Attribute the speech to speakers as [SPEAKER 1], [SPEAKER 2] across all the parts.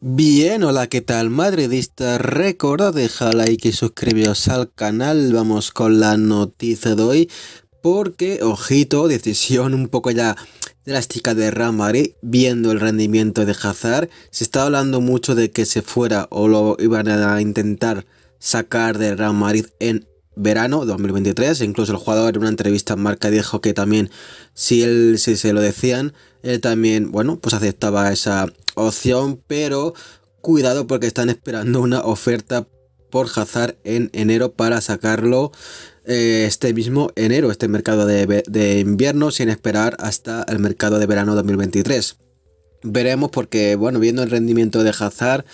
[SPEAKER 1] Bien, hola, ¿qué tal madridista? Recordad dejar like y suscribiros al canal, vamos con la noticia de hoy, porque, ojito, decisión un poco ya drástica de Real viendo el rendimiento de Hazard, se está hablando mucho de que se fuera o lo iban a intentar sacar de Real en verano 2023. Incluso el jugador en una entrevista en marca dijo que también si él si se lo decían, él también, bueno, pues aceptaba esa opción, pero cuidado porque están esperando una oferta por Hazard en enero para sacarlo eh, este mismo enero, este mercado de, invierno, sin esperar hasta el mercado de verano 2023. Veremos porque, bueno, viendo el rendimiento de Hazard,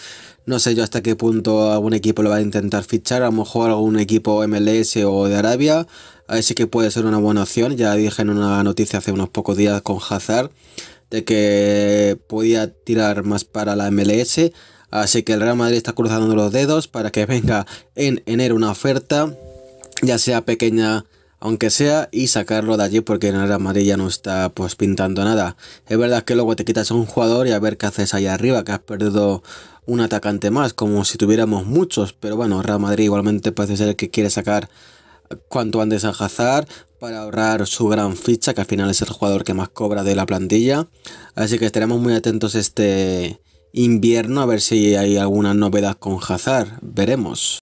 [SPEAKER 1] no sé yo hasta qué punto algún equipo lo va a intentar fichar, a lo mejor algún equipo MLS o de Arabia, así que puede ser una buena opción, ya dije en una noticia hace unos pocos días con Hazard de que podía tirar más para la MLS. Así que el Real Madrid está cruzando los dedos para que venga en enero una oferta, ya sea pequeña aunque sea, y sacarlo de allí porque en el Real Madrid ya no está pues pintando nada. Es verdad que luego te quitas a un jugador y a ver qué haces ahí arriba, que has perdido un atacante más, como si tuviéramos muchos, pero bueno, Real Madrid igualmente parece ser que quiere sacar cuanto antes a Hazard para ahorrar su gran ficha, que al final es el jugador que más cobra de la plantilla. Así que estaremos muy atentos este invierno a ver si hay alguna novedad con Hazard. Veremos.